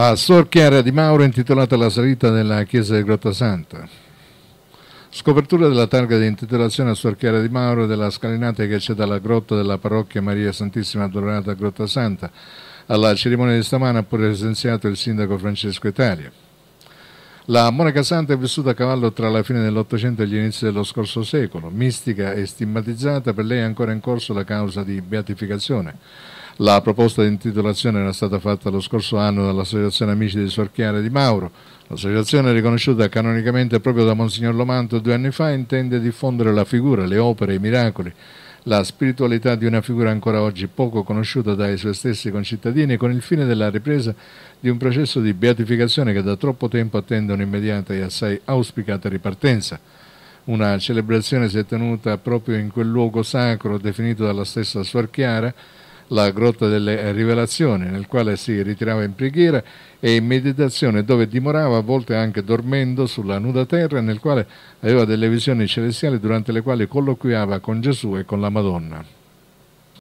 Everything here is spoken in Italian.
a Sor Chiara di Mauro intitolata la salita della chiesa di Grotta Santa. Scopertura della targa di intitolazione a Sor Chiara di Mauro della scalinata che c'è dalla grotta della parrocchia Maria Santissima Adorata a Grotta Santa. Alla cerimonia di stamana ha presenziato il sindaco Francesco Italia. La monaca santa è vissuta a cavallo tra la fine dell'Ottocento e gli inizi dello scorso secolo, mistica e stigmatizzata, per lei è ancora in corso la causa di beatificazione la proposta di intitolazione era stata fatta lo scorso anno dall'Associazione Amici di Sorchiare di Mauro. L'associazione, riconosciuta canonicamente proprio da Monsignor Lomanto due anni fa, intende diffondere la figura, le opere, i miracoli, la spiritualità di una figura ancora oggi poco conosciuta dai suoi stessi concittadini con il fine della ripresa di un processo di beatificazione che da troppo tempo attende un'immediata e assai auspicata ripartenza. Una celebrazione si è tenuta proprio in quel luogo sacro definito dalla stessa Suor Chiara, la grotta delle rivelazioni, nel quale si ritirava in preghiera e in meditazione, dove dimorava, a volte anche dormendo sulla nuda terra, nel quale aveva delle visioni celestiali durante le quali colloquiava con Gesù e con la Madonna.